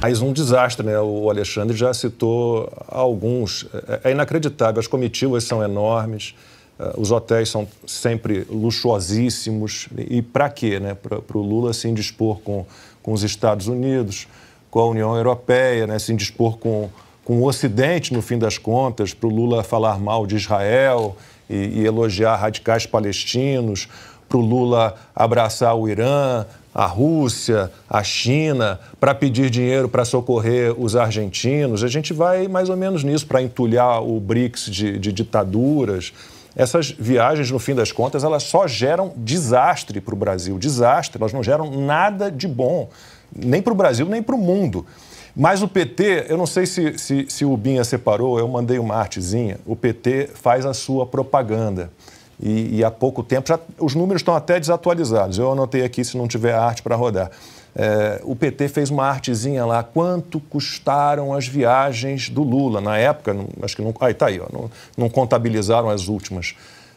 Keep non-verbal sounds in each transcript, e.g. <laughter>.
Mas um desastre, né? O Alexandre já citou alguns. É, é inacreditável, as comitivas são enormes, eh, os hotéis são sempre luxuosíssimos. E para quê, né? Para o Lula se indispor com, com os Estados Unidos, com a União Europeia, né? se indispor com, com o Ocidente, no fim das contas, para o Lula falar mal de Israel e, e elogiar radicais palestinos, para o Lula abraçar o Irã, a Rússia, a China, para pedir dinheiro para socorrer os argentinos. A gente vai mais ou menos nisso, para entulhar o BRICS de, de ditaduras. Essas viagens, no fim das contas, elas só geram desastre para o Brasil, desastre, elas não geram nada de bom, nem para o Brasil, nem para o mundo. Mas o PT, eu não sei se, se, se o Binha separou, eu mandei uma artezinha, o PT faz a sua propaganda. E, e, há pouco tempo, já, os números estão até desatualizados. Eu anotei aqui se não tiver arte para rodar. É, o PT fez uma artezinha lá, quanto custaram as viagens do Lula na época, não, acho que não. Aí tá aí, ó, não, não contabilizaram as últimas.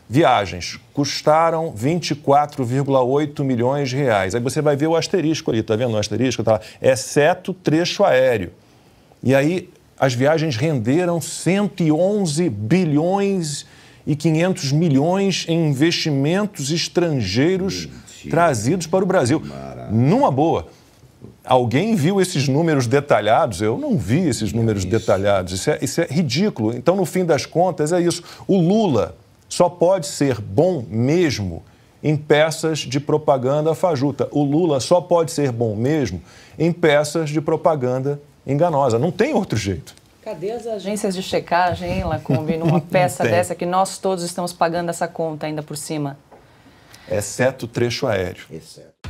Viagens custaram 24,8 milhões de reais. Aí você vai ver o asterisco ali, tá vendo o asterisco? Tá exceto trecho aéreo. E aí as viagens renderam 111 bilhões de e 500 milhões em investimentos estrangeiros Mentira. trazidos para o Brasil. Maravilha. Numa boa. Alguém viu esses números detalhados? Eu não vi esses números isso. detalhados. Isso é, isso é ridículo. Então, no fim das contas, é isso. O Lula só pode ser bom mesmo em peças de propaganda fajuta. O Lula só pode ser bom mesmo em peças de propaganda enganosa. Não tem outro jeito. Cadê as agências de checagem, hein, Lacombe, numa <laughs> peça dessa que nós todos estamos pagando essa conta ainda por cima? Exceto o trecho aéreo. Exceto.